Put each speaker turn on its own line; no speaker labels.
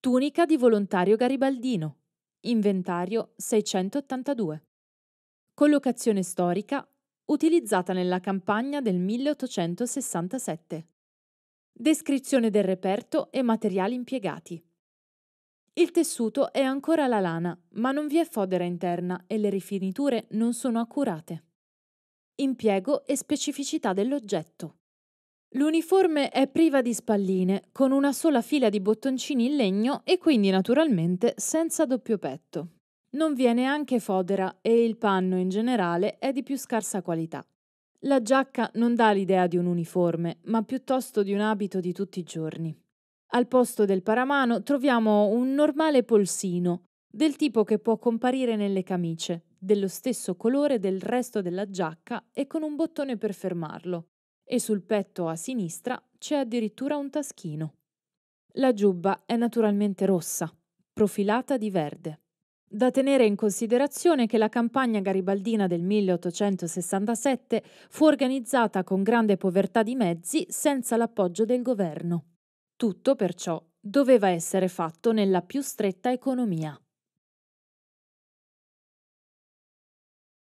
Tunica di
volontario garibaldino. Inventario 682. Collocazione storica utilizzata nella campagna del 1867. Descrizione del reperto e materiali impiegati. Il tessuto è ancora la lana, ma non vi è fodera interna e le rifiniture non sono accurate. Impiego e specificità dell'oggetto. L'uniforme è priva di spalline, con una sola fila di bottoncini in legno e quindi naturalmente senza doppio petto. Non vi è neanche fodera e il panno in generale è di più scarsa qualità. La giacca non dà l'idea di un uniforme, ma piuttosto di un abito di tutti i giorni. Al posto del paramano troviamo un normale polsino, del tipo che può comparire nelle camicie, dello stesso colore del resto della giacca e con un bottone per fermarlo e sul petto a sinistra c'è addirittura un taschino. La giubba è naturalmente rossa, profilata di verde. Da tenere in considerazione che la campagna garibaldina del 1867 fu organizzata con grande povertà di mezzi senza l'appoggio del governo. Tutto perciò doveva essere fatto nella più
stretta economia.